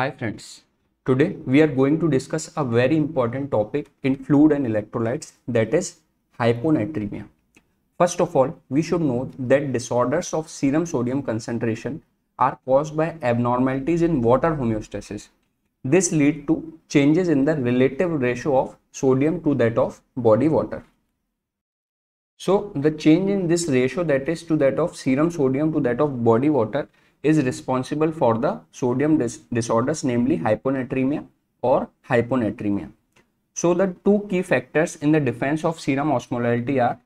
Hi friends, today we are going to discuss a very important topic in fluid and electrolytes that is hyponatremia. First of all, we should know that disorders of serum sodium concentration are caused by abnormalities in water homeostasis. This lead to changes in the relative ratio of sodium to that of body water. So the change in this ratio that is to that of serum sodium to that of body water is responsible for the sodium dis disorders namely hyponatremia or hyponatremia. So the two key factors in the defense of serum osmolality are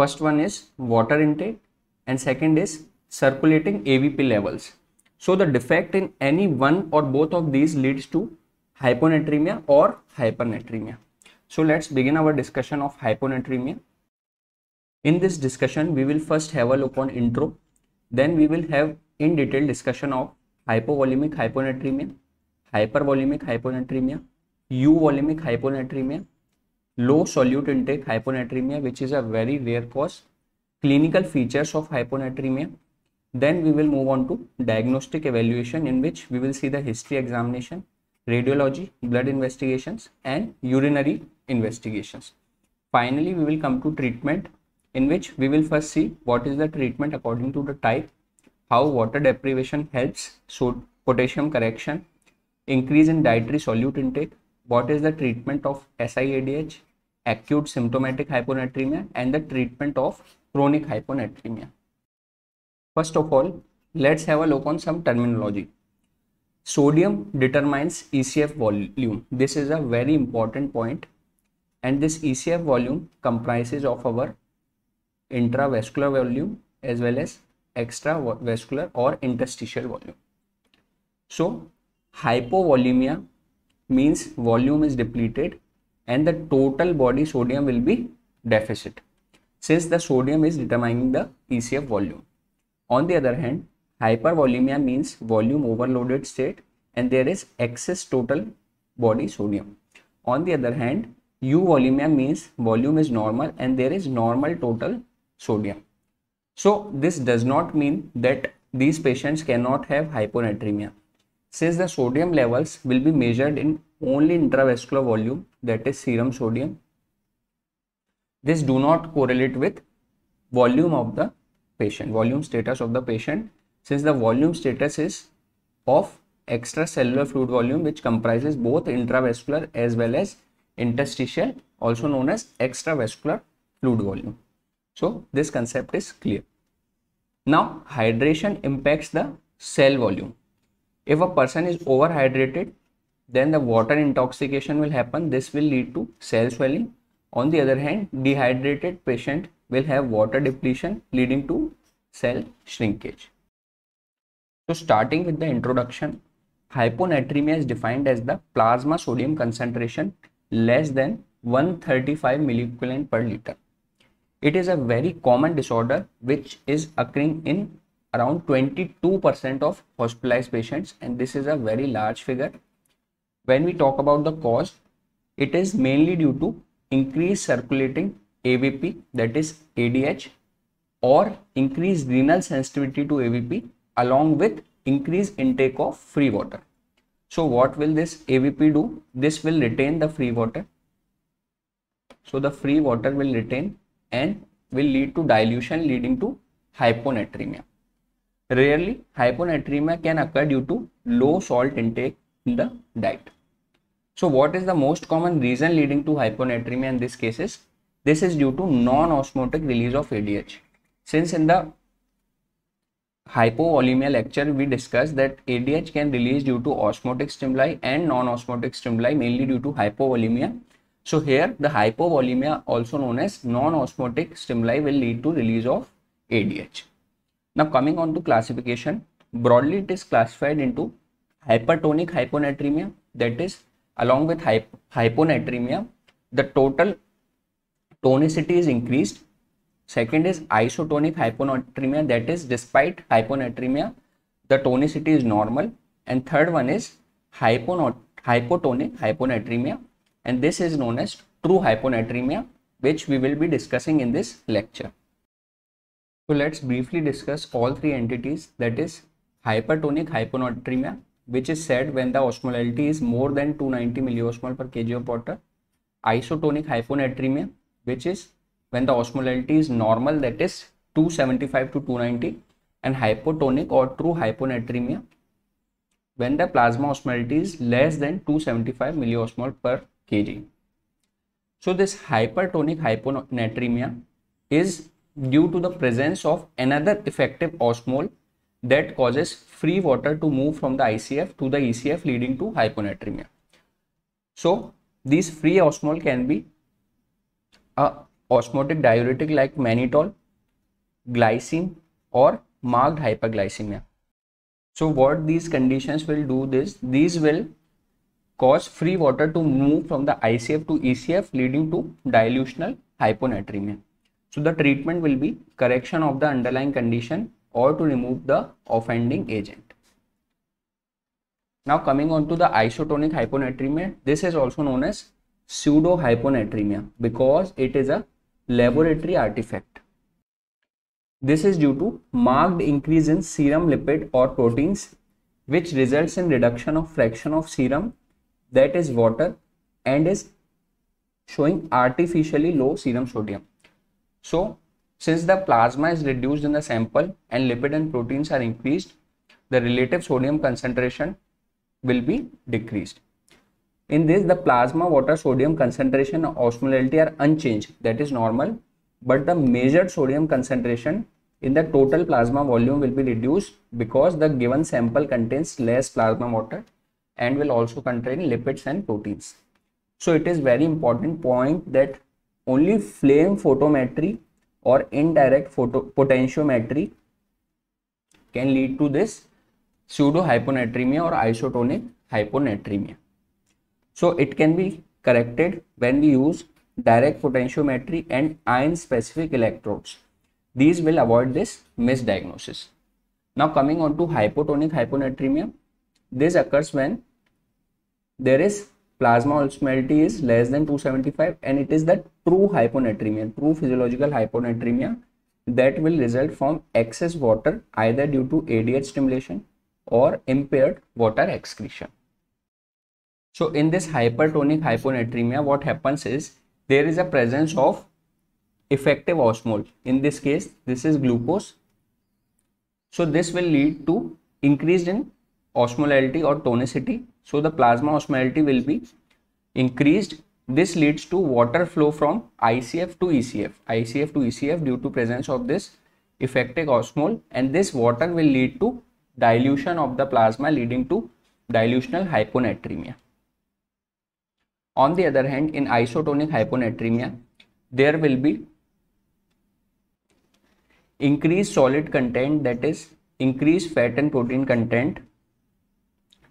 first one is water intake and second is circulating AVP levels. So the defect in any one or both of these leads to hyponatremia or hypernatremia. So let's begin our discussion of hyponatremia. In this discussion, we will first have a look on intro then we will have in detail discussion of hypovolemic hyponatremia hypervolemic hyponatremia euvolemic hyponatremia low solute intake hyponatremia which is a very rare cause clinical features of hyponatremia then we will move on to diagnostic evaluation in which we will see the history examination radiology blood investigations and urinary investigations finally we will come to treatment in which we will first see what is the treatment according to the type, how water deprivation helps, so potassium correction, increase in dietary solute intake, what is the treatment of SIADH, acute symptomatic hyponatremia and the treatment of chronic hyponatremia. First of all, let's have a look on some terminology. Sodium determines ECF volume. This is a very important point and this ECF volume comprises of our intravascular volume as well as extravascular or interstitial volume. So hypovolemia means volume is depleted and the total body sodium will be deficit since the sodium is determining the ECF volume. On the other hand, hypervolemia means volume overloaded state and there is excess total body sodium. On the other hand, euvolemia means volume is normal and there is normal total sodium. So this does not mean that these patients cannot have hyponatremia since the sodium levels will be measured in only intravascular volume that is serum sodium. This do not correlate with volume of the patient, volume status of the patient since the volume status is of extracellular fluid volume which comprises both intravascular as well as interstitial also known as extravascular fluid volume. So this concept is clear. Now hydration impacts the cell volume. If a person is overhydrated, then the water intoxication will happen. This will lead to cell swelling. On the other hand, dehydrated patient will have water depletion leading to cell shrinkage. So starting with the introduction, hyponatremia is defined as the plasma sodium concentration less than 135 milliequivalent per liter. It is a very common disorder which is occurring in around 22% of hospitalized patients and this is a very large figure. When we talk about the cause, it is mainly due to increased circulating AVP that is ADH or increased renal sensitivity to AVP along with increased intake of free water. So what will this AVP do? This will retain the free water. So the free water will retain and will lead to dilution leading to hyponatremia. Rarely, hyponatremia can occur due to low salt intake in the diet. So what is the most common reason leading to hyponatremia in these cases? This is due to non-osmotic release of ADH. Since in the hypovolemia lecture we discussed that ADH can release due to osmotic stimuli and non-osmotic stimuli mainly due to hypovolemia so here the hypovolemia also known as non-osmotic stimuli will lead to release of ADH. Now coming on to classification, broadly it is classified into hypertonic hyponatremia that is along with hyp hyponatremia the total tonicity is increased. Second is isotonic hyponatremia that is despite hyponatremia the tonicity is normal and third one is hypotonic hyponatremia and this is known as true hyponatremia which we will be discussing in this lecture. So let's briefly discuss all three entities that is hypertonic hyponatremia which is said when the osmolality is more than 290 milliosmol per kg of water. Isotonic hyponatremia which is when the osmolality is normal that is 275 to 290 and hypotonic or true hyponatremia when the plasma osmolality is less than 275 milliosmol per kg. So this hypertonic hyponatremia is due to the presence of another effective osmol that causes free water to move from the ICF to the ECF leading to hyponatremia. So these free osmol can be a osmotic diuretic like mannitol, glycine or marked hyperglycemia. So what these conditions will do this, these will cause free water to move from the ICF to ECF leading to dilutional hyponatremia. So the treatment will be correction of the underlying condition or to remove the offending agent. Now coming on to the isotonic hyponatremia, this is also known as pseudo hyponatremia because it is a laboratory artifact. This is due to marked increase in serum lipid or proteins which results in reduction of fraction of serum that is water and is showing artificially low serum sodium. So since the plasma is reduced in the sample and lipid and proteins are increased, the relative sodium concentration will be decreased. In this, the plasma water sodium concentration osmolality are unchanged, that is normal, but the measured sodium concentration in the total plasma volume will be reduced because the given sample contains less plasma water and will also contain lipids and proteins. So it is very important point that only flame photometry or indirect photo potentiometry can lead to this pseudo hyponatremia or isotonic hyponatremia. So it can be corrected when we use direct potentiometry and ion specific electrodes. These will avoid this misdiagnosis. Now coming on to hypotonic hyponatremia, this occurs when there is plasma osmolality is less than 275 and it is the true hyponatremia, true physiological hyponatremia that will result from excess water either due to ADH stimulation or impaired water excretion. So in this hypertonic hyponatremia, what happens is there is a presence of effective osmol. In this case, this is glucose. So this will lead to increase in osmolality or tonicity so the plasma osmolarity will be increased. This leads to water flow from ICF to ECF, ICF to ECF due to presence of this effective osmol and this water will lead to dilution of the plasma leading to dilutional hyponatremia. On the other hand, in isotonic hyponatremia, there will be increased solid content that is increased fat and protein content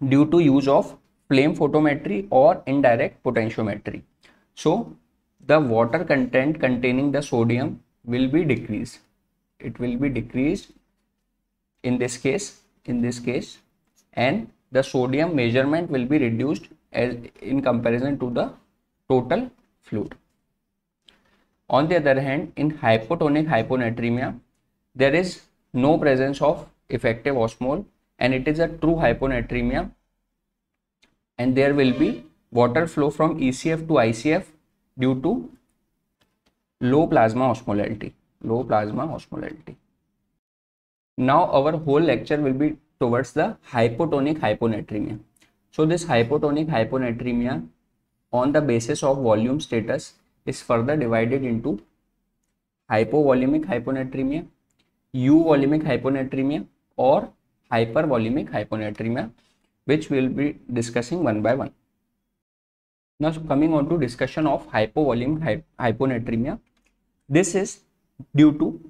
due to use of flame photometry or indirect potentiometry. So the water content containing the sodium will be decreased. It will be decreased in this case, in this case, and the sodium measurement will be reduced as in comparison to the total fluid. On the other hand, in hypotonic hyponatremia, there is no presence of effective osmol and it is a true hyponatremia and there will be water flow from ECF to ICF due to low plasma osmolality low plasma osmolality now our whole lecture will be towards the hypotonic hyponatremia so this hypotonic hyponatremia on the basis of volume status is further divided into hypovolemic hyponatremia euvolemic hyponatremia or hypervolemic hyponatremia which we will be discussing one by one. Now so coming on to discussion of hypovolemic hyponatremia. This is due to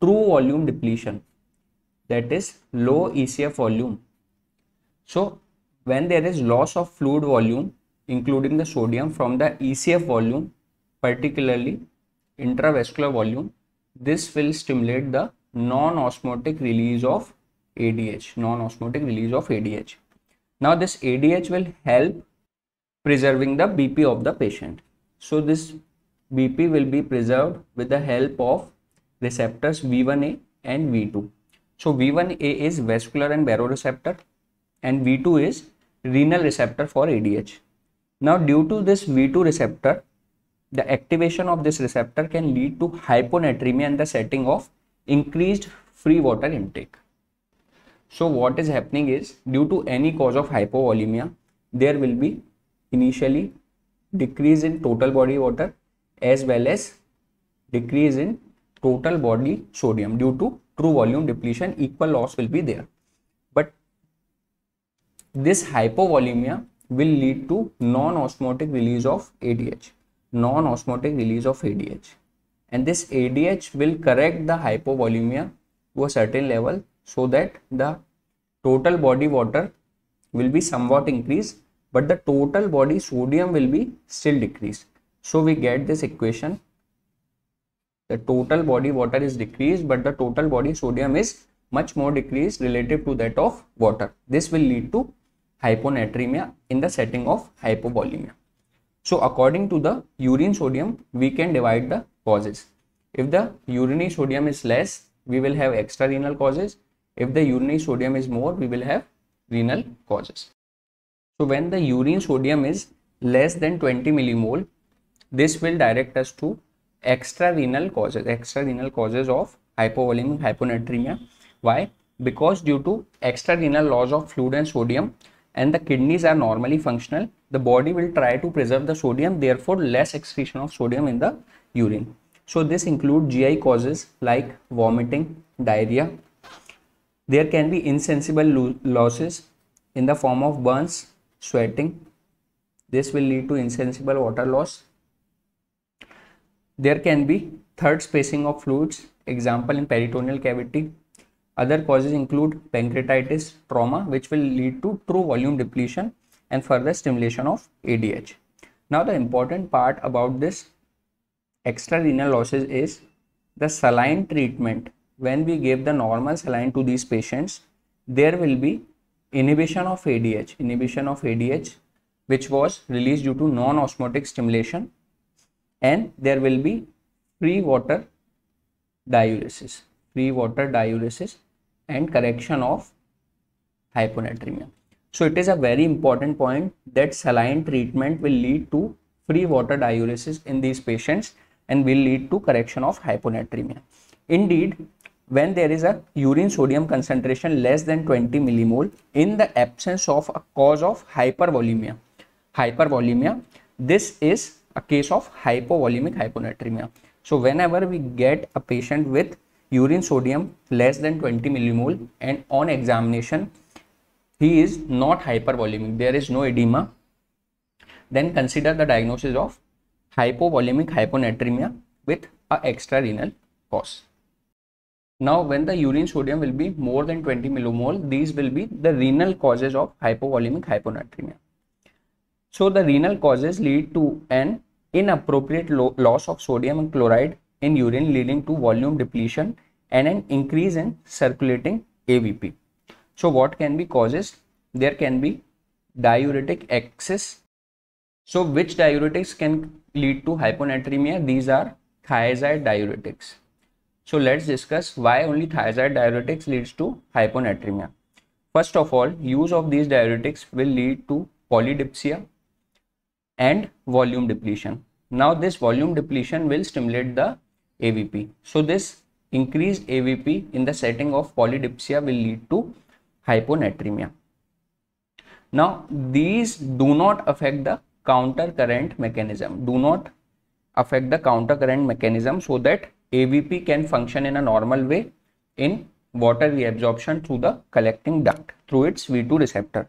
true volume depletion that is low ECF volume. So when there is loss of fluid volume including the sodium from the ECF volume particularly intravascular volume this will stimulate the non-osmotic release of ADH, non-osmotic release of ADH. Now this ADH will help preserving the BP of the patient. So this BP will be preserved with the help of receptors V1A and V2. So V1A is vascular and baroreceptor and V2 is renal receptor for ADH. Now due to this V2 receptor, the activation of this receptor can lead to hyponatremia and the setting of increased free water intake. So what is happening is due to any cause of hypovolemia, there will be initially decrease in total body water as well as decrease in total body sodium due to true volume depletion equal loss will be there. But this hypovolemia will lead to non-osmotic release of ADH, non-osmotic release of ADH and this ADH will correct the hypovolemia to a certain level so that the total body water will be somewhat increased but the total body sodium will be still decreased so we get this equation the total body water is decreased but the total body sodium is much more decreased relative to that of water this will lead to hyponatremia in the setting of hypovolemia so according to the urine sodium we can divide the causes if the urinary sodium is less we will have extrarenal causes if the urinary sodium is more, we will have renal causes. So when the urine sodium is less than 20 millimole, this will direct us to extra renal causes, extra renal causes of hypovolemic hyponatremia. Why? Because due to extra renal loss of fluid and sodium and the kidneys are normally functional, the body will try to preserve the sodium, therefore less excretion of sodium in the urine. So this include GI causes like vomiting, diarrhea, there can be insensible lo losses in the form of burns, sweating. This will lead to insensible water loss. There can be third spacing of fluids, example in peritoneal cavity. Other causes include pancreatitis, trauma, which will lead to true volume depletion and further stimulation of ADH. Now the important part about this extra renal losses is the saline treatment when we give the normal saline to these patients, there will be inhibition of ADH, inhibition of ADH, which was released due to non-osmotic stimulation, and there will be free water diuresis, free water diuresis, and correction of hyponatremia. So it is a very important point that saline treatment will lead to free water diuresis in these patients and will lead to correction of hyponatremia. Indeed, when there is a urine sodium concentration less than 20 millimole in the absence of a cause of hypervolemia. Hypervolemia, this is a case of hypovolemic hyponatremia. So whenever we get a patient with urine sodium less than 20 millimole and on examination, he is not hypervolemic, there is no edema, then consider the diagnosis of hypovolemic hyponatremia with a extrarenal cause. Now, when the urine sodium will be more than 20 millimole, these will be the renal causes of hypovolemic hyponatremia. So, the renal causes lead to an inappropriate lo loss of sodium and chloride in urine leading to volume depletion and an increase in circulating AVP. So, what can be causes? There can be diuretic excess. So, which diuretics can lead to hyponatremia? These are thiazide diuretics. So let's discuss why only thiazide diuretics leads to hyponatremia. First of all, use of these diuretics will lead to polydipsia and volume depletion. Now this volume depletion will stimulate the AVP. So this increased AVP in the setting of polydipsia will lead to hyponatremia. Now these do not affect the counter current mechanism, do not affect the counter current mechanism so that AVP can function in a normal way in water reabsorption through the collecting duct through its V2 receptor.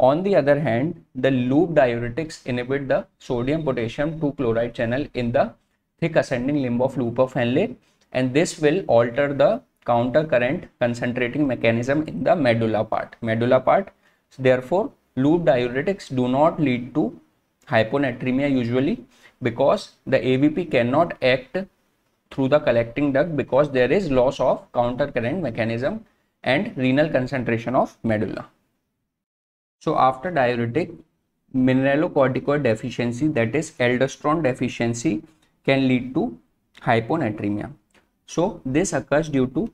On the other hand, the loop diuretics inhibit the sodium potassium 2 chloride channel in the thick ascending limb of loop of Henle and this will alter the counter current concentrating mechanism in the medulla part. Medulla part, therefore, loop diuretics do not lead to hyponatremia usually because the AVP cannot act through the collecting duct because there is loss of counter current mechanism and renal concentration of medulla. So after diuretic, mineralocorticoid deficiency that is aldosterone deficiency can lead to hyponatremia. So this occurs due to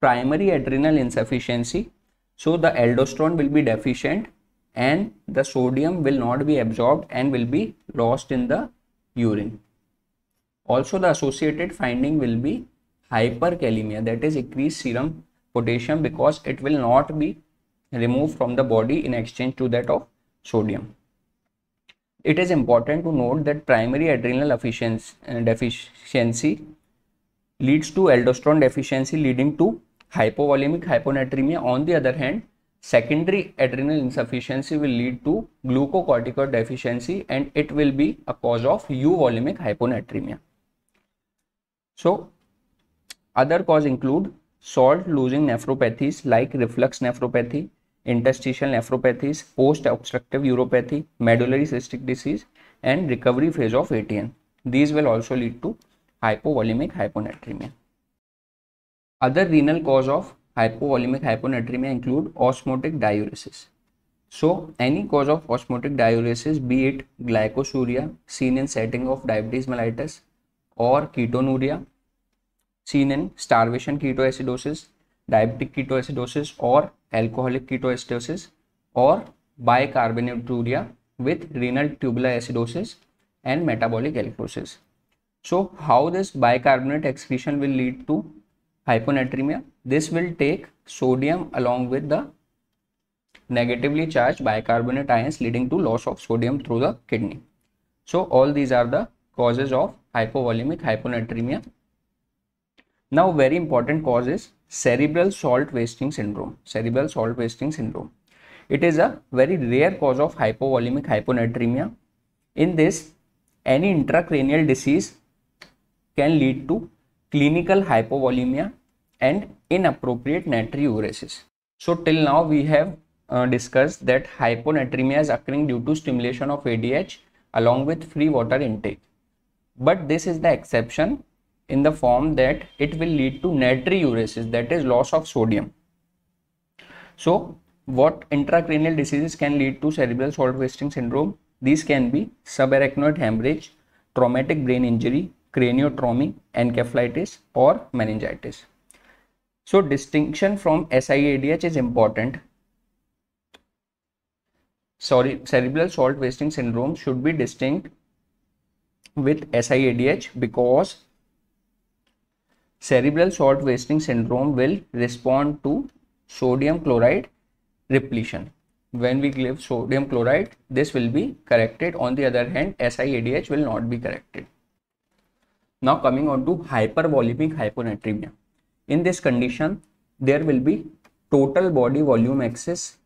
primary adrenal insufficiency. So the aldosterone will be deficient and the sodium will not be absorbed and will be lost in the urine. Also, the associated finding will be hyperkalemia, that is increased serum potassium because it will not be removed from the body in exchange to that of sodium. It is important to note that primary adrenal uh, deficiency leads to aldosterone deficiency leading to hypovolemic hyponatremia. On the other hand, secondary adrenal insufficiency will lead to glucocorticoid deficiency and it will be a cause of euvolemic hyponatremia. So other cause include salt losing nephropathies like reflux nephropathy, interstitial nephropathies, post-obstructive uropathy, medullary cystic disease and recovery phase of ATN. These will also lead to hypovolemic hyponatremia. Other renal cause of hypovolemic hyponatremia include osmotic diuresis. So any cause of osmotic diuresis be it glycosuria seen in setting of diabetes mellitus, और ketonuria seen in starvation keto acidosis diabetic keto acidosis और alcoholic keto acidosis और bicarbonaturia with renal tubular acidosis and metabolic एल्कोसिस so how this bicarbonate excretion will lead to hyponatremia this will take sodium along with the negatively charge bicarbonate ions leading to loss of sodium through the kidney so all these are the causes of hypovolemic hyponatremia. Now very important cause is cerebral salt wasting syndrome. Cerebral salt wasting syndrome. It is a very rare cause of hypovolemic hyponatremia. In this, any intracranial disease can lead to clinical hypovolemia and inappropriate natriuresis. So till now we have uh, discussed that hyponatremia is occurring due to stimulation of ADH along with free water intake but this is the exception in the form that it will lead to natriuresis that is loss of sodium so what intracranial diseases can lead to cerebral salt wasting syndrome these can be subarachnoid hemorrhage traumatic brain injury craniotomy encephalitis or meningitis so distinction from siadh is important sorry cerebral salt wasting syndrome should be distinct with SIADH because cerebral salt wasting syndrome will respond to sodium chloride repletion. When we give sodium chloride, this will be corrected. On the other hand, SIADH will not be corrected. Now coming on to hypervolemic hyponatremia. In this condition, there will be total body volume excess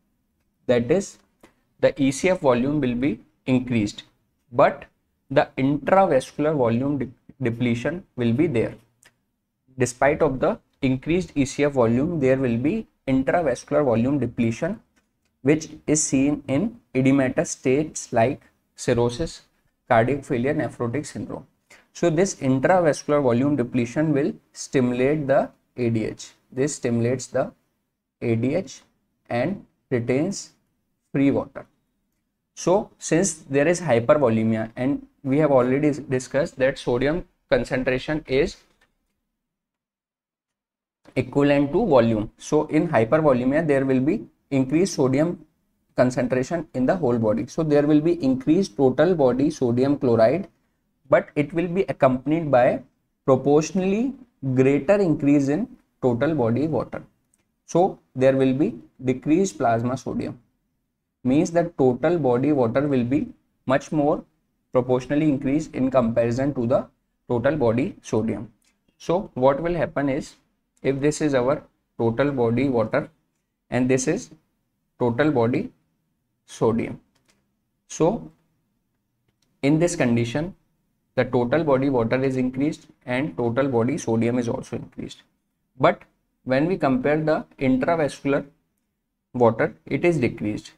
that is the ECF volume will be increased but the intravascular volume de depletion will be there. Despite of the increased ECF volume, there will be intravascular volume depletion which is seen in edematous states like cirrhosis, cardiac failure, nephrotic syndrome. So this intravascular volume depletion will stimulate the ADH. This stimulates the ADH and retains free water. So since there is hypervolemia and we have already discussed that sodium concentration is equivalent to volume. So in hypervolumia, there will be increased sodium concentration in the whole body. So there will be increased total body sodium chloride, but it will be accompanied by proportionally greater increase in total body water. So there will be decreased plasma sodium means that total body water will be much more proportionally increase in comparison to the total body sodium. So what will happen is if this is our total body water and this is total body sodium. So in this condition the total body water is increased and total body sodium is also increased. But when we compare the intravascular water it is decreased.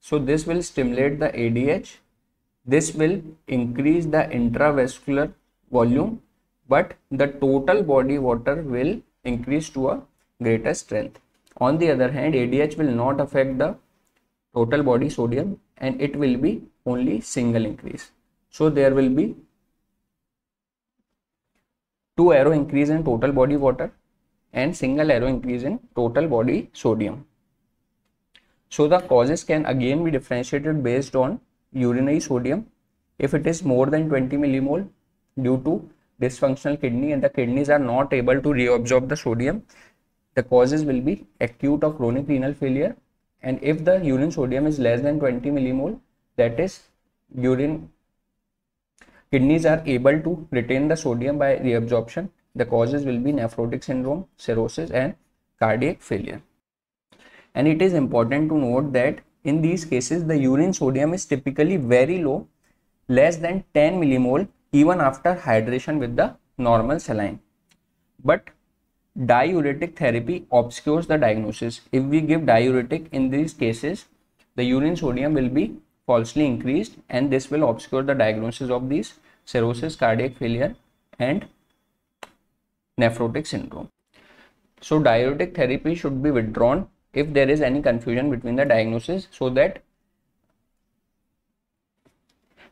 So this will stimulate the ADH this will increase the intravascular volume, but the total body water will increase to a greater strength. On the other hand, ADH will not affect the total body sodium and it will be only single increase. So there will be 2 arrow increase in total body water and single arrow increase in total body sodium. So the causes can again be differentiated based on urinary sodium if it is more than 20 millimole due to dysfunctional kidney and the kidneys are not able to reabsorb the sodium the causes will be acute or chronic renal failure and if the urine sodium is less than 20 millimole that is urine kidneys are able to retain the sodium by reabsorption the causes will be nephrotic syndrome cirrhosis and cardiac failure and it is important to note that in these cases, the urine sodium is typically very low, less than 10 millimole even after hydration with the normal saline. But diuretic therapy obscures the diagnosis. If we give diuretic in these cases, the urine sodium will be falsely increased and this will obscure the diagnosis of these cirrhosis, cardiac failure and nephrotic syndrome. So diuretic therapy should be withdrawn if there is any confusion between the diagnosis so that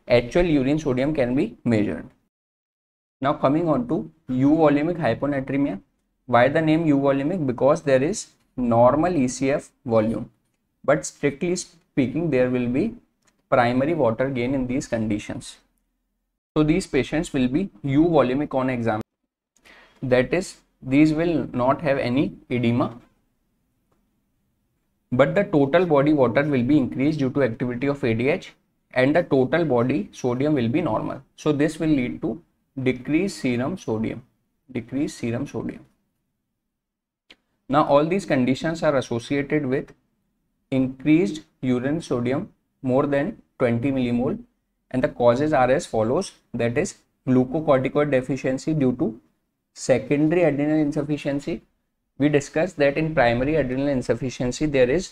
actual urine sodium can be measured. Now coming on to euvolemic hyponatremia. Why the name euvolemic? Because there is normal ECF volume. But strictly speaking, there will be primary water gain in these conditions. So these patients will be euvolemic on exam. That is, these will not have any edema but the total body water will be increased due to activity of ADH and the total body sodium will be normal. So this will lead to decreased serum sodium, decreased serum sodium. Now all these conditions are associated with increased urine sodium more than 20 millimole and the causes are as follows that is glucocorticoid deficiency due to secondary adrenal insufficiency we discussed that in primary adrenal insufficiency there is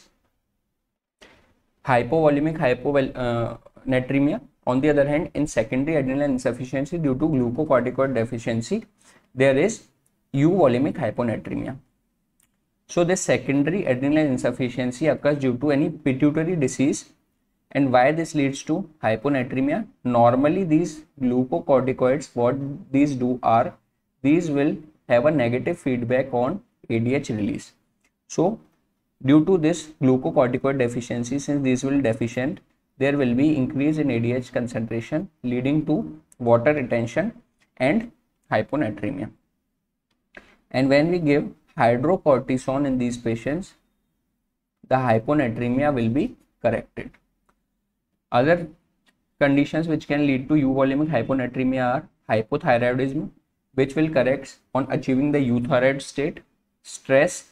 hypovolemic hyponatremia uh, on the other hand in secondary adrenal insufficiency due to glucocorticoid deficiency there is euvolemic hyponatremia so the secondary adrenal insufficiency occurs due to any pituitary disease and why this leads to hyponatremia normally these glucocorticoids what these do are these will have a negative feedback on ADH release. So due to this glucocorticoid deficiency, since these will deficient, there will be increase in ADH concentration leading to water retention and hyponatremia. And when we give hydrocortisone in these patients, the hyponatremia will be corrected. Other conditions which can lead to euvolemic hyponatremia are hypothyroidism, which will correct on achieving the euthyroid state stress,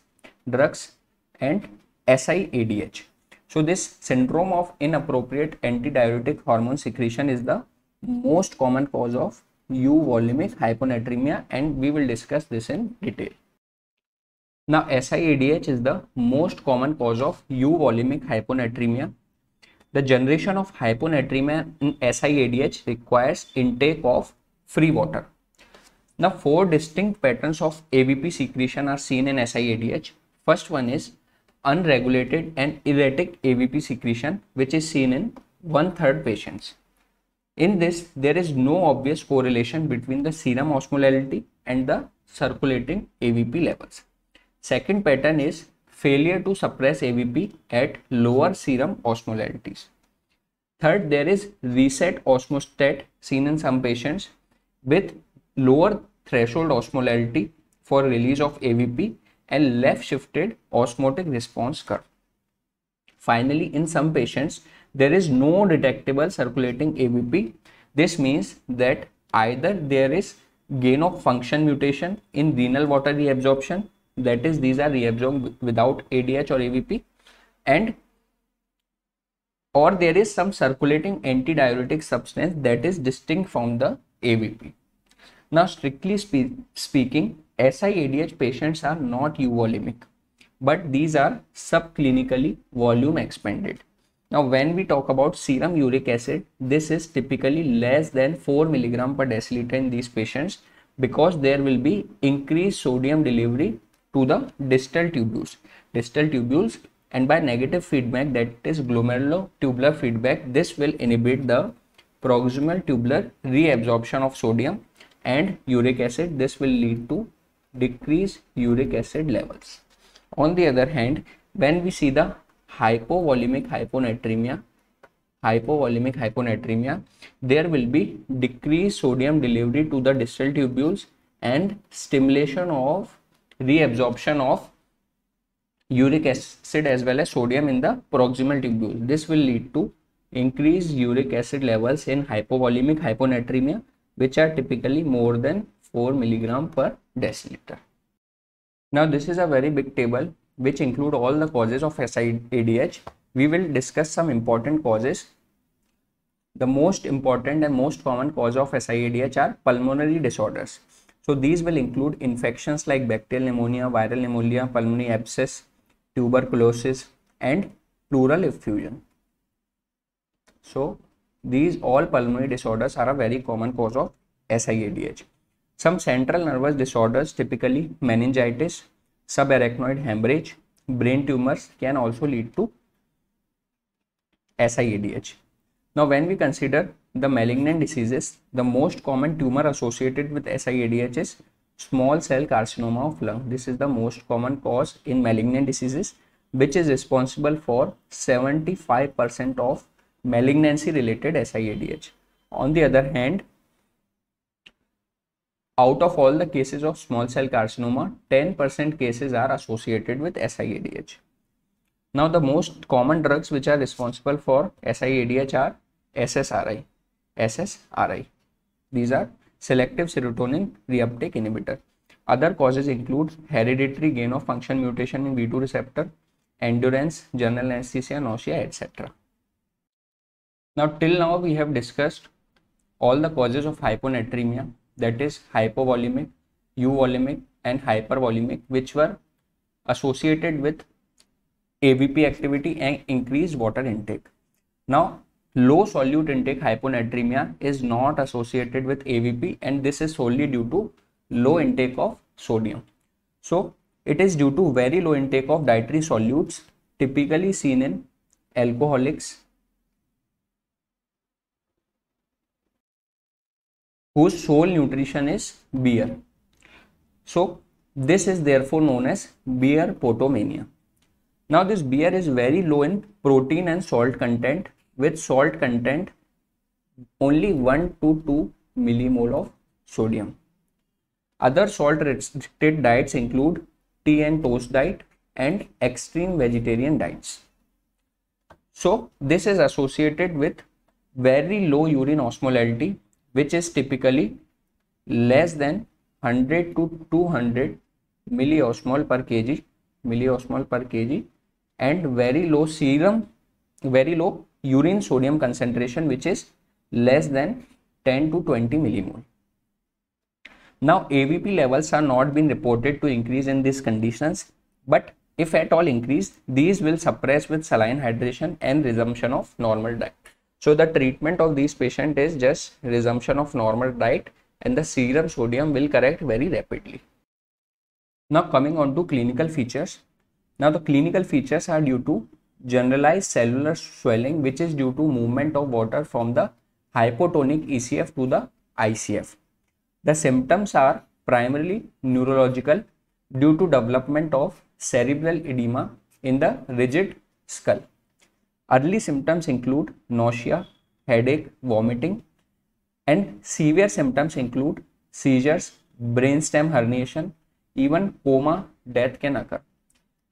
drugs and SIADH. So this syndrome of inappropriate antidiuretic hormone secretion is the most common cause of U volumic hyponatremia and we will discuss this in detail. Now SIADH is the most common cause of U volumic hyponatremia. The generation of hyponatremia in SIADH requires intake of free water now, four distinct patterns of AVP secretion are seen in SIADH. First one is unregulated and erratic AVP secretion, which is seen in one third patients. In this, there is no obvious correlation between the serum osmolality and the circulating AVP levels. Second pattern is failure to suppress AVP at lower serum osmolalities. Third, there is reset osmostat seen in some patients with lower threshold osmolality for release of AVP and left shifted osmotic response curve. Finally, in some patients, there is no detectable circulating AVP. This means that either there is gain of function mutation in renal water reabsorption, that is, these are reabsorbed without ADH or AVP, and or there is some circulating antidiuretic substance that is distinct from the AVP. Now, strictly spe speaking, SIADH patients are not euvolemic, but these are subclinically volume expanded. Now, when we talk about serum uric acid, this is typically less than 4 milligram per deciliter in these patients because there will be increased sodium delivery to the distal tubules. Distal tubules and by negative feedback that is glomerulotubular feedback, this will inhibit the proximal tubular reabsorption of sodium and uric acid. This will lead to decrease uric acid levels. On the other hand, when we see the hypovolemic hyponatremia, hypovolemic hyponatremia, there will be decreased sodium delivery to the distal tubules and stimulation of reabsorption of uric acid as well as sodium in the proximal tubule. This will lead to increased uric acid levels in hypovolemic hyponatremia which are typically more than 4 milligram per deciliter. Now this is a very big table which include all the causes of SIADH. We will discuss some important causes. The most important and most common cause of SIADH are pulmonary disorders. So these will include infections like bacterial pneumonia, viral pneumonia, pulmonary abscess, tuberculosis and pleural effusion. So these all pulmonary disorders are a very common cause of SIADH. Some central nervous disorders, typically meningitis, subarachnoid hemorrhage, brain tumors can also lead to SIADH. Now when we consider the malignant diseases, the most common tumor associated with SIADH is small cell carcinoma of lung. This is the most common cause in malignant diseases which is responsible for 75% of malignancy related SIADH. On the other hand, out of all the cases of small cell carcinoma, 10% cases are associated with SIADH. Now the most common drugs which are responsible for SIADH are SSRI, SSRI. These are selective serotonin reuptake inhibitor. Other causes include hereditary gain of function mutation in V2 receptor, endurance, general anesthesia, nausea, etc. Now till now we have discussed all the causes of hyponatremia that is hypovolemic, euvolemic and hypervolemic which were associated with AVP activity and increased water intake. Now low solute intake hyponatremia is not associated with AVP and this is solely due to low intake of sodium. So it is due to very low intake of dietary solutes typically seen in alcoholics whose sole nutrition is beer. So this is therefore known as beer potomania. Now this beer is very low in protein and salt content with salt content only 1 to 2 millimole of sodium. Other salt restricted diets include tea and toast diet and extreme vegetarian diets. So this is associated with very low urine osmolality which is typically less than 100 to 200 milliosmol per kg milliosmol per kg and very low serum very low urine sodium concentration which is less than 10 to 20 millimole now avp levels are not been reported to increase in these conditions but if at all increased these will suppress with saline hydration and resumption of normal diet so the treatment of these patient is just resumption of normal diet and the serum sodium will correct very rapidly. Now coming on to clinical features. Now the clinical features are due to generalized cellular swelling which is due to movement of water from the hypotonic ECF to the ICF. The symptoms are primarily neurological due to development of cerebral edema in the rigid skull. Early symptoms include nausea headache vomiting and severe symptoms include seizures brain stem herniation even coma death can occur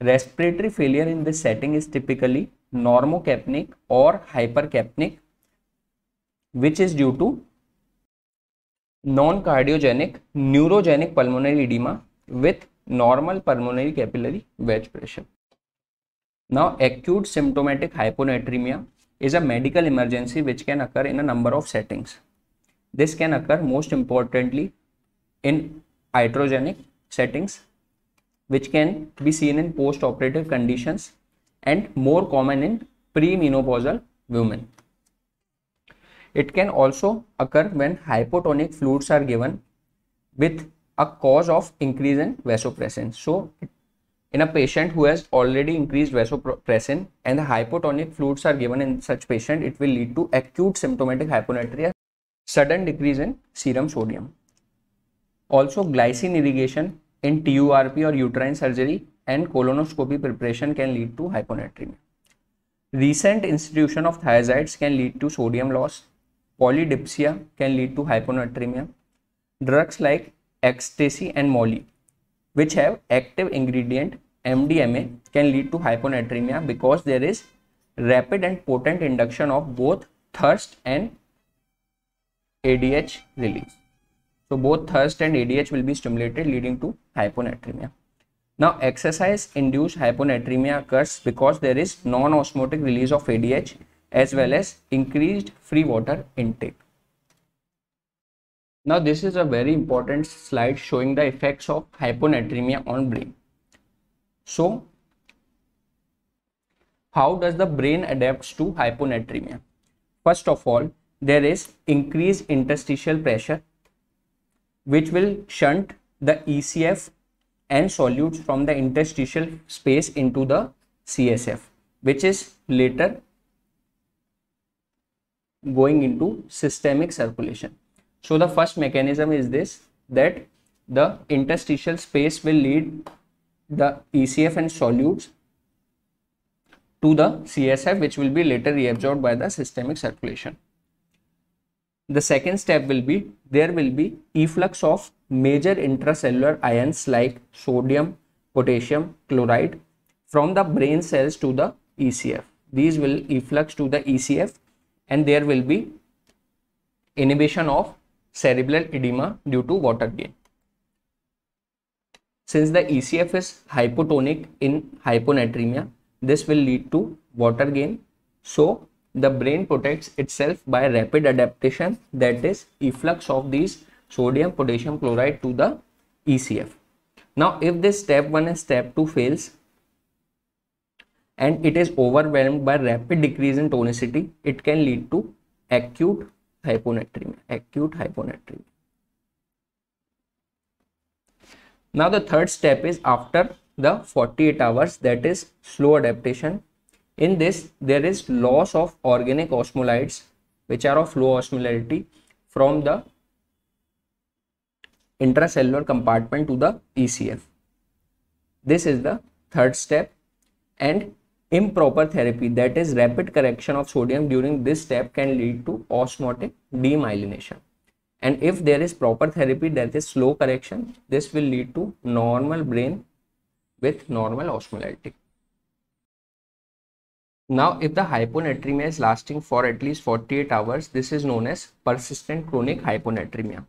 respiratory failure in this setting is typically normo normocapnic और hypercapnic which is due to non cardiogenic neurogenic pulmonary oedema with normal pulmonary capillary wedge pressure Now, acute symptomatic hyponatremia is a medical emergency which can occur in a number of settings. This can occur most importantly in iatrogenic settings, which can be seen in post-operative conditions and more common in premenopausal women. It can also occur when hypotonic fluids are given with a cause of increase in vasopressin. So, it in a patient who has already increased vasopressin and the hypotonic fluids are given in such patient, it will lead to acute symptomatic hyponatremia, sudden decrease in serum sodium. Also, glycine irrigation in TURP or uterine surgery and colonoscopy preparation can lead to hyponatremia. Recent institution of thiazides can lead to sodium loss. Polydipsia can lead to hyponatremia. Drugs like ecstasy and molly which have active ingredient MDMA can lead to hyponatremia because there is rapid and potent induction of both thirst and ADH release. So both thirst and ADH will be stimulated leading to hyponatremia. Now exercise induced hyponatremia occurs because there is non-osmotic release of ADH as well as increased free water intake. Now this is a very important slide showing the effects of hyponatremia on brain. So how does the brain adapts to hyponatremia? First of all, there is increased interstitial pressure which will shunt the ECF and solutes from the interstitial space into the CSF which is later going into systemic circulation. So the first mechanism is this that the interstitial space will lead the ECF and solutes to the CSF which will be later reabsorbed by the systemic circulation. The second step will be there will be efflux of major intracellular ions like sodium, potassium, chloride from the brain cells to the ECF. These will efflux to the ECF and there will be inhibition of cerebral edema due to water gain. Since the ECF is hypotonic in hyponatremia, this will lead to water gain. So the brain protects itself by rapid adaptation that is efflux of these sodium potassium chloride to the ECF. Now if this step 1 and step 2 fails and it is overwhelmed by rapid decrease in tonicity, it can lead to acute hyponatremia acute hyponatremia now the third step is after the 48 hours that is slow adaptation in this there is loss of organic osmolites which are of low osmolarity from the intracellular compartment to the ECF this is the third step and improper therapy that is rapid correction of sodium during this step can lead to osmotic demyelination and if there is proper therapy that is slow correction this will lead to normal brain with normal osmolality now if the hyponatremia is lasting for at least 48 hours this is known as persistent chronic hyponatremia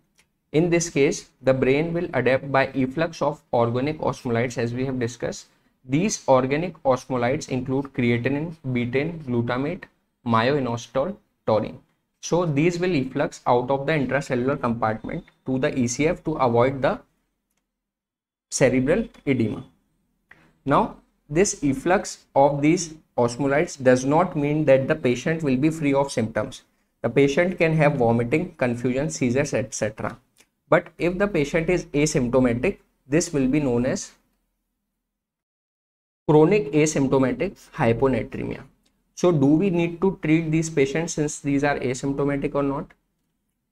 in this case the brain will adapt by efflux of organic osmolytes as we have discussed these organic osmolites include creatinine, betaine, glutamate, myoinositol, taurine. So these will efflux out of the intracellular compartment to the ECF to avoid the cerebral edema. Now this efflux of these osmolites does not mean that the patient will be free of symptoms. The patient can have vomiting, confusion, seizures, etc. But if the patient is asymptomatic, this will be known as chronic asymptomatic hyponatremia. So do we need to treat these patients since these are asymptomatic or not?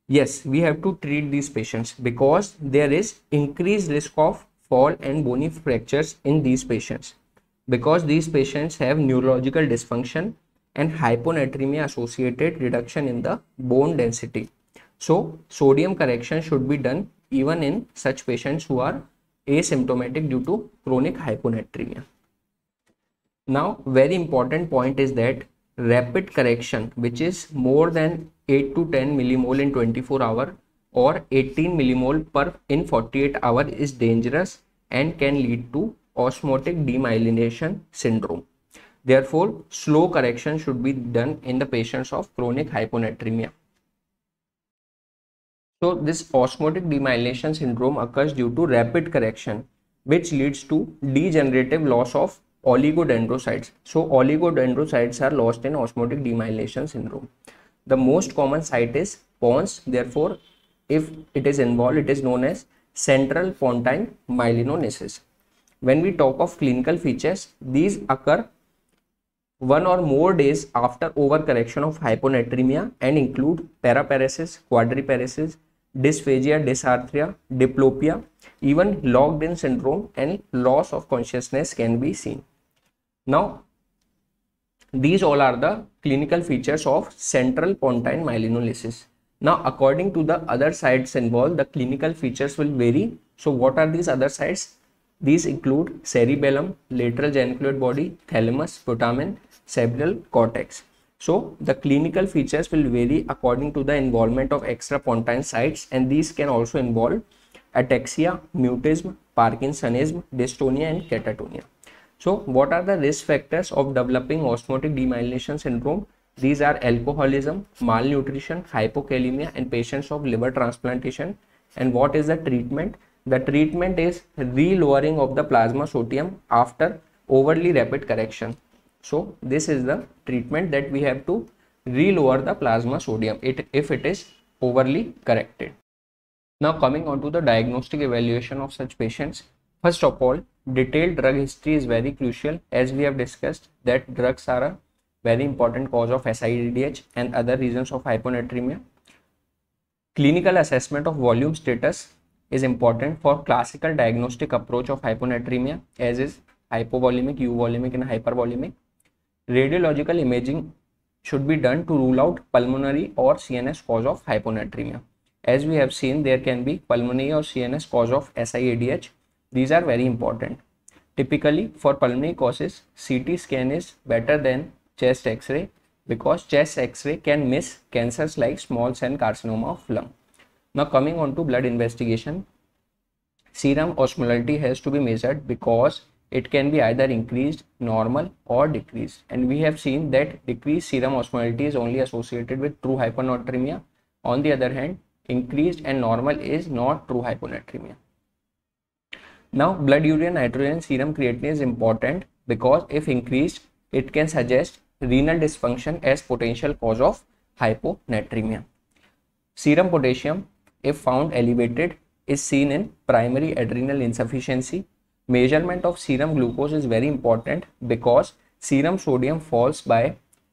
Yes, we have to treat these patients because there is increased risk of fall and bony fractures in these patients because these patients have neurological dysfunction and hyponatremia associated reduction in the bone density. So sodium correction should be done even in such patients who are asymptomatic due to chronic hyponatremia now very important point is that rapid correction which is more than 8 to 10 millimole in 24 hour or 18 millimole per in 48 hour is dangerous and can lead to osmotic demyelination syndrome therefore slow correction should be done in the patients of chronic hyponatremia so this osmotic demyelination syndrome occurs due to rapid correction which leads to degenerative loss of oligodendrocytes. So oligodendrocytes are lost in osmotic demyelination syndrome. The most common site is pons. Therefore, if it is involved, it is known as central pontine myelinonesis. When we talk of clinical features, these occur one or more days after overcorrection of hyponatremia and include paraparesis, quadriparesis, dysphagia, dysarthria, diplopia, even logged in syndrome and loss of consciousness can be seen. Now, these all are the clinical features of central pontine myelinolysis. Now, according to the other sites involved, the clinical features will vary. So, what are these other sites? These include cerebellum, lateral geniculate body, thalamus, putamen, cerebral cortex. So, the clinical features will vary according to the involvement of extra pontine sites and these can also involve ataxia, mutism, Parkinsonism, dystonia and catatonia. So what are the risk factors of developing osmotic demyelination syndrome? These are alcoholism, malnutrition, hypokalemia and patients of liver transplantation. And what is the treatment? The treatment is re-lowering of the plasma sodium after overly rapid correction. So this is the treatment that we have to re-lower the plasma sodium it, if it is overly corrected. Now coming on to the diagnostic evaluation of such patients. First of all, detailed drug history is very crucial as we have discussed that drugs are a very important cause of SIDDH and other reasons of hyponatremia. Clinical assessment of volume status is important for classical diagnostic approach of hyponatremia as is hypovolemic, euvolemic and hypervolemic. Radiological imaging should be done to rule out pulmonary or CNS cause of hyponatremia. As we have seen there can be pulmonary or CNS cause of SIADH these are very important. Typically for pulmonary causes, CT scan is better than chest x-ray because chest x-ray can miss cancers like small cell carcinoma of lung. Now coming on to blood investigation, serum osmolality has to be measured because it can be either increased, normal or decreased. And we have seen that decreased serum osmolality is only associated with true hyponatremia. On the other hand, increased and normal is not true hyponatremia. Now blood urea nitrogen serum creatinine is important because if increased it can suggest renal dysfunction as potential cause of hyponatremia. Serum potassium if found elevated is seen in primary adrenal insufficiency. Measurement of serum glucose is very important because serum sodium falls by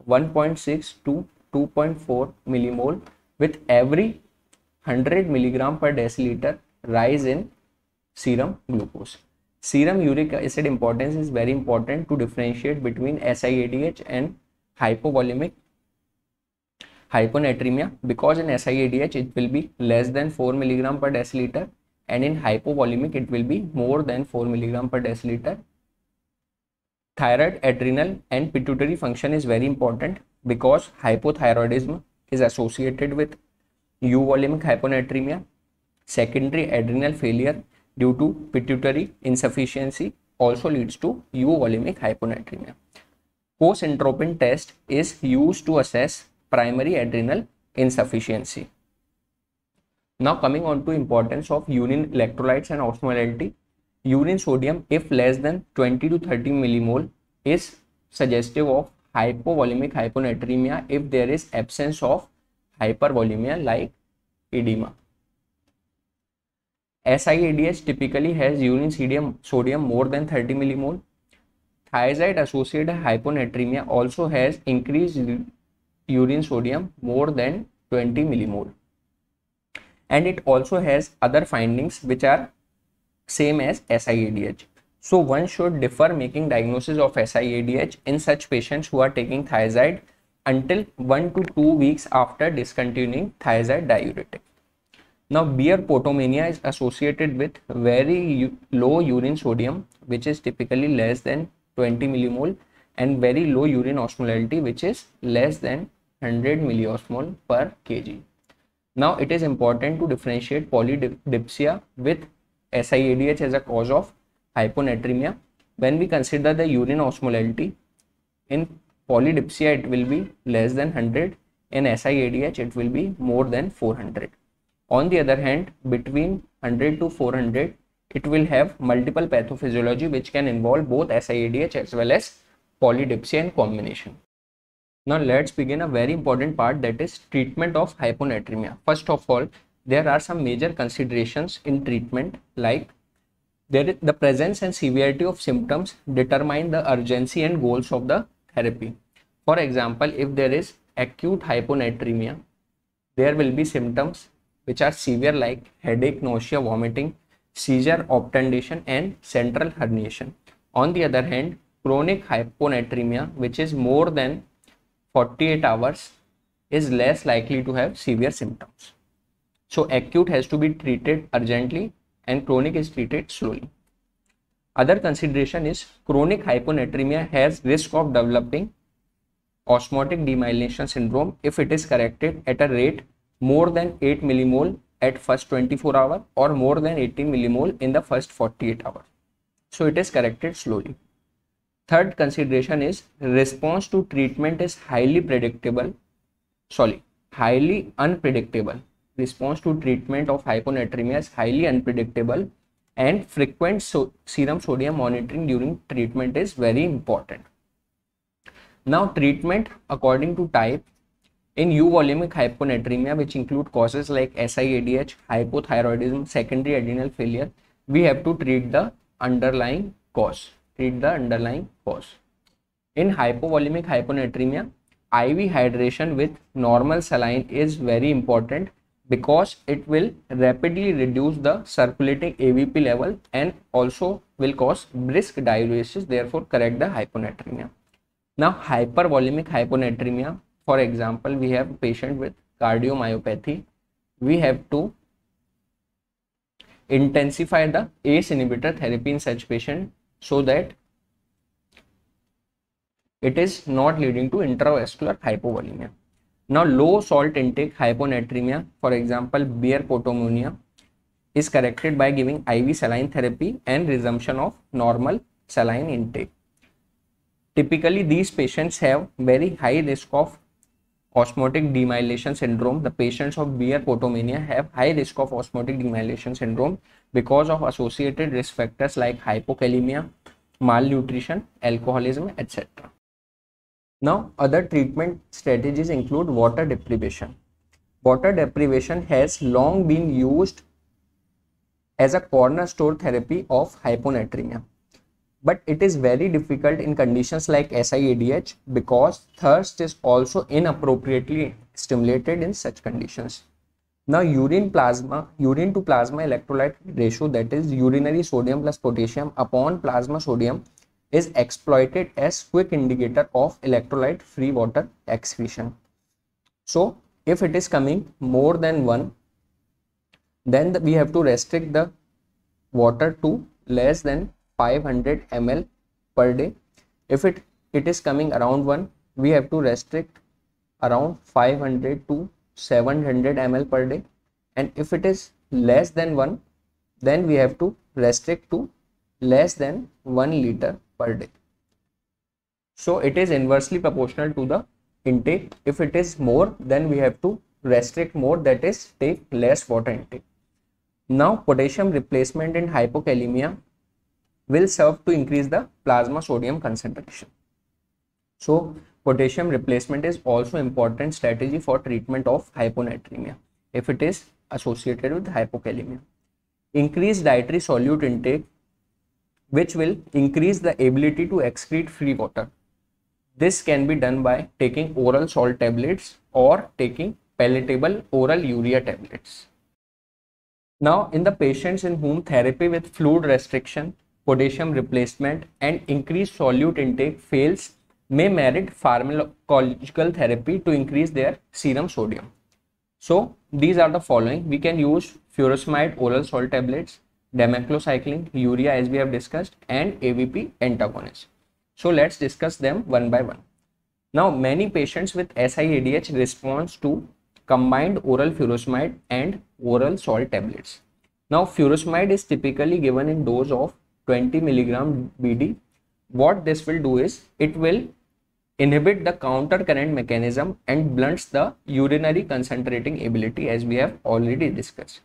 1.6 to 2.4 millimole with every 100 milligram per deciliter rise in serum glucose serum uric acid importance is very important to differentiate between S I A D H and hypovolemic hyponatremia because in S I A H it will be less than four milligram per deciliter and in hypovolemic it will be more than four milligram per litre thyroid adrenal and pituitary function is very important because hypothyroidism is associated with euvolemic hyponatremia secondary adrenal failure due to pituitary insufficiency also leads to euvolemic hyponatremia. Post-entropin test is used to assess primary adrenal insufficiency. Now coming on to importance of urine electrolytes and osmolality. Urine sodium if less than 20 to 30 millimole is suggestive of hypovolemic hyponatremia if there is absence of hypervolemia like edema. SIADH typically has urine sodium, sodium more than 30 millimole. Thiazide associated hyponatremia also has increased urine sodium more than 20 millimole. And it also has other findings which are same as SIADH. So one should defer making diagnosis of SIADH in such patients who are taking thiazide until 1 to 2 weeks after discontinuing thiazide diuretic. Now beer potomania is associated with very low urine sodium which is typically less than 20 millimole and very low urine osmolality which is less than 100 milliosmol per kg. Now it is important to differentiate polydipsia with SIADH as a cause of hyponatremia. When we consider the urine osmolality in polydipsia it will be less than 100 in SIADH it will be more than 400. On the other hand, between 100 to 400, it will have multiple pathophysiology which can involve both SIADH as well as polydipsia and combination. Now let's begin a very important part that is treatment of hyponatremia. First of all, there are some major considerations in treatment like the presence and severity of symptoms determine the urgency and goals of the therapy. For example, if there is acute hyponatremia, there will be symptoms which are severe like headache, nausea, vomiting, seizure, obtundation and central herniation. On the other hand, chronic hyponatremia which is more than 48 hours is less likely to have severe symptoms. So acute has to be treated urgently and chronic is treated slowly. Other consideration is chronic hyponatremia has risk of developing osmotic demyelination syndrome if it is corrected at a rate more than 8 millimole at first 24 hour or more than 18 millimole in the first 48 hour. So it is corrected slowly. Third consideration is response to treatment is highly predictable, sorry, highly unpredictable. Response to treatment of hyponatremia is highly unpredictable and frequent so serum sodium monitoring during treatment is very important. Now treatment according to type in euvolemic hyponatremia, which include causes like SIADH, hypothyroidism, secondary adrenal failure, we have to treat the underlying cause. Treat the underlying cause. In hypovolemic hyponatremia, IV hydration with normal saline is very important because it will rapidly reduce the circulating AVP level and also will cause brisk diuresis, therefore correct the hyponatremia. Now hypervolemic hyponatremia for example we have a patient with cardiomyopathy we have to intensify the ACE inhibitor therapy in such patient so that it is not leading to intravascular hypovolemia. Now low salt intake hyponatremia for example beer potomonia is corrected by giving IV saline therapy and resumption of normal saline intake. Typically these patients have very high risk of osmotic demyelination syndrome, the patients of beer potomania have high risk of osmotic demyelination syndrome because of associated risk factors like hypokalemia, malnutrition, alcoholism, etc. Now, other treatment strategies include water deprivation. Water deprivation has long been used as a cornerstone therapy of hyponatremia but it is very difficult in conditions like SIADH because thirst is also inappropriately stimulated in such conditions. Now urine plasma, urine to plasma electrolyte ratio that is urinary sodium plus potassium upon plasma sodium is exploited as quick indicator of electrolyte free water excretion. So if it is coming more than one, then the, we have to restrict the water to less than 500 ml per day if it it is coming around 1 we have to restrict around 500 to 700 ml per day and if it is less than 1 then we have to restrict to less than 1 liter per day so it is inversely proportional to the intake if it is more then we have to restrict more that is take less water intake now potassium replacement in hypokalemia will serve to increase the plasma sodium concentration. So potassium replacement is also important strategy for treatment of hyponatremia if it is associated with hypokalemia. Increased dietary solute intake which will increase the ability to excrete free water. This can be done by taking oral salt tablets or taking palatable oral urea tablets. Now in the patients in whom therapy with fluid restriction potassium replacement and increased solute intake fails may merit pharmacological therapy to increase their serum sodium. So these are the following. We can use furosemide oral salt tablets, demeclocycline, urea as we have discussed and AVP antagonist. So let's discuss them one by one. Now many patients with SIADH responds to combined oral furosemide and oral salt tablets. Now furosemide is typically given in dose of 20 milligram BD, what this will do is it will inhibit the counter current mechanism and blunts the urinary concentrating ability as we have already discussed.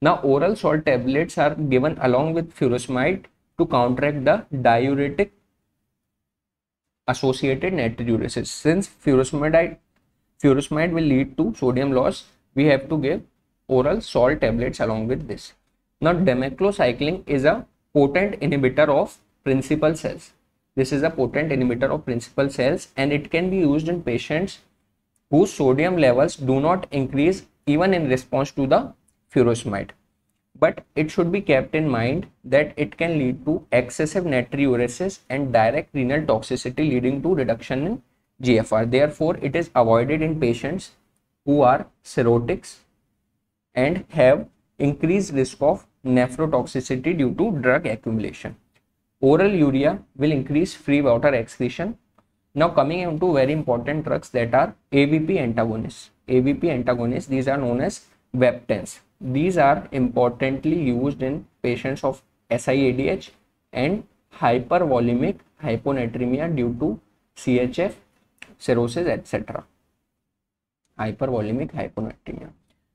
Now oral salt tablets are given along with furosemide to counteract the diuretic associated natriuresis. Since furosemide, furosemide will lead to sodium loss, we have to give oral salt tablets along with this. Now demeclocycline is a potent inhibitor of principal cells. This is a potent inhibitor of principal cells and it can be used in patients whose sodium levels do not increase even in response to the furosemide. But it should be kept in mind that it can lead to excessive natriuresis and direct renal toxicity leading to reduction in GFR. Therefore, it is avoided in patients who are cirrhotics and have increased risk of nephrotoxicity due to drug accumulation. Oral urea will increase free water excretion. Now coming into to very important drugs that are AVP antagonists. AVP antagonists, these are known as Veptans. These are importantly used in patients of SIADH and hypervolemic hyponatremia due to CHF, cirrhosis, etc. Hypervolemic hyponatremia.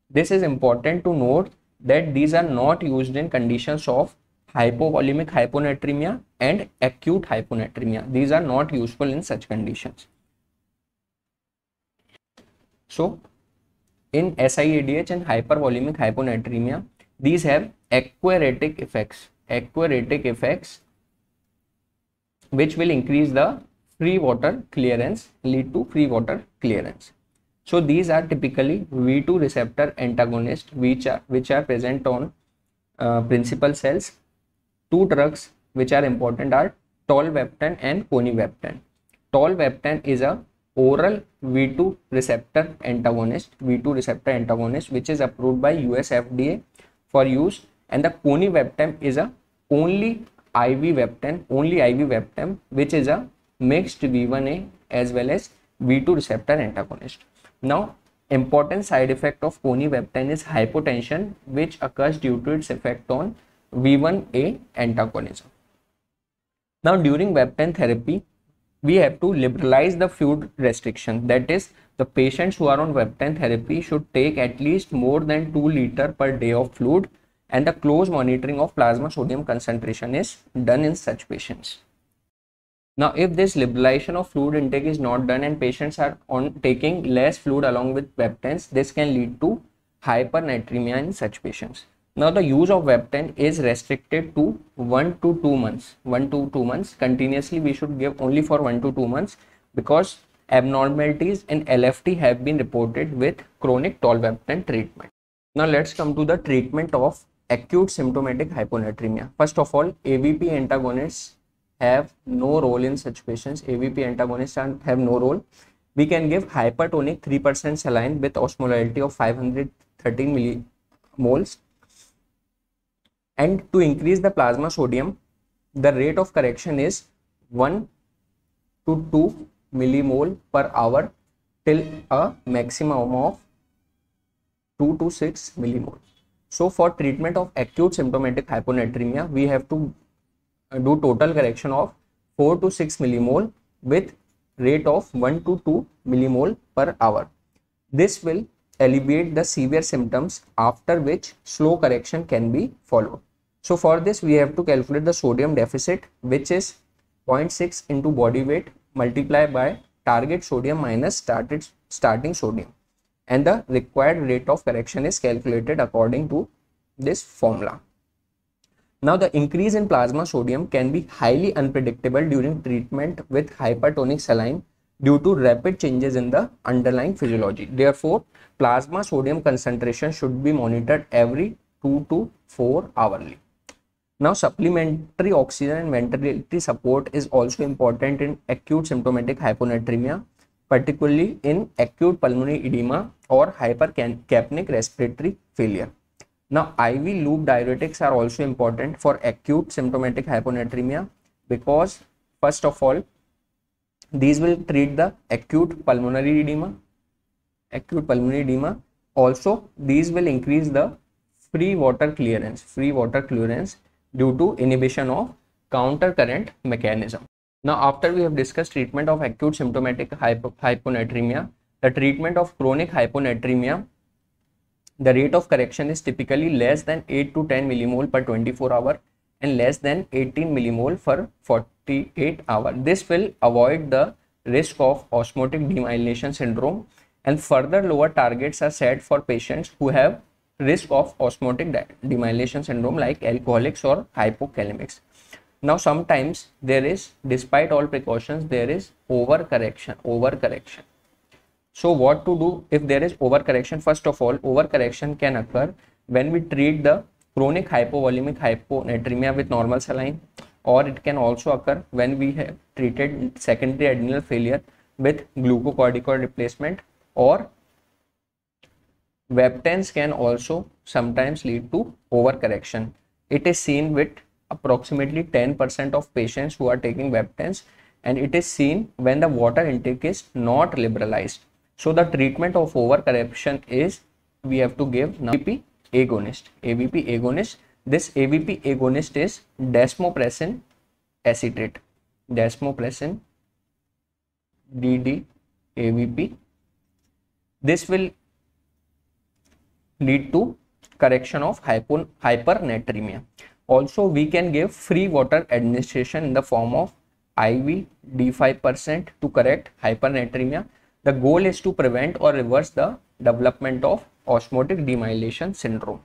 This is important to note that these are not used in conditions of hypovolemic hyponatremia and acute hyponatremia. These are not useful in such conditions. So in SIADH and hypervolemic hyponatremia, these have aquaretic effects, aquaretic effects which will increase the free water clearance, lead to free water clearance. So these are typically V2 receptor antagonists which are, which are present on uh, principal cells. Two drugs which are important are tolvaptan and conivaptan. Tolvaptan is a oral V2 receptor antagonist, V2 receptor antagonist which is approved by US FDA for use and the conivaptan is a only IV vaptan, only IV vaptan which is a mixed V1A as well as V2 receptor antagonist. Now, important side effect of coniveptan is hypotension, which occurs due to its effect on V1A antagonism. Now, during Webtan therapy, we have to liberalize the food restriction. That is, the patients who are on Webtan therapy should take at least more than 2 liter per day of fluid and the close monitoring of plasma sodium concentration is done in such patients. Now, if this liberalization of fluid intake is not done and patients are on taking less fluid along with webtens, this can lead to hypernatremia in such patients. Now, the use of webten is restricted to 1 to 2 months. 1 to 2 months. Continuously, we should give only for 1 to 2 months because abnormalities in LFT have been reported with chronic tolvaptan treatment. Now, let's come to the treatment of acute symptomatic hyponatremia. First of all, AVP antagonists have no role in such patients. AVP antagonists have no role. We can give hypertonic 3% saline with osmolality of 513 millimoles. And to increase the plasma sodium, the rate of correction is 1 to 2 millimole per hour till a maximum of 2 to 6 millimole. So for treatment of acute symptomatic hyponatremia, we have to uh, do total correction of 4 to 6 millimole with rate of 1 to 2 millimole per hour. This will alleviate the severe symptoms after which slow correction can be followed. So for this we have to calculate the sodium deficit which is 0.6 into body weight multiplied by target sodium minus started starting sodium and the required rate of correction is calculated according to this formula. Now the increase in plasma sodium can be highly unpredictable during treatment with hypertonic saline due to rapid changes in the underlying physiology. Therefore, plasma sodium concentration should be monitored every 2 to 4 hourly. Now supplementary oxygen and ventilatory support is also important in acute symptomatic hyponatremia, particularly in acute pulmonary edema or hypercapnic respiratory failure. Now, IV loop diuretics are also important for acute symptomatic hyponatremia because first of all, these will treat the acute pulmonary edema, acute pulmonary edema. Also, these will increase the free water clearance, free water clearance due to inhibition of counter current mechanism. Now, after we have discussed treatment of acute symptomatic hypo hyponatremia, the treatment of chronic hyponatremia the rate of correction is typically less than 8 to 10 millimole per 24 hour and less than 18 millimole for 48 hour. This will avoid the risk of osmotic demyelination syndrome and further lower targets are set for patients who have risk of osmotic demyelination syndrome like alcoholics or hypokalemics. Now sometimes there is despite all precautions there is overcorrection overcorrection so what to do if there is overcorrection? First of all, overcorrection can occur when we treat the chronic hypovolemic hyponatremia with normal saline or it can also occur when we have treated secondary adrenal failure with glucocorticoid replacement or Webtens can also sometimes lead to overcorrection. It is seen with approximately 10% of patients who are taking Webtens and it is seen when the water intake is not liberalized so the treatment of overcorrection is we have to give AVP agonist. AVP agonist. This AVP agonist is desmopressin acetate. Desmopressin DD AVP. This will lead to correction of hypernatremia. Also, we can give free water administration in the form of IV D5% to correct hypernatremia the goal is to prevent or reverse the development of osmotic demyelination syndrome.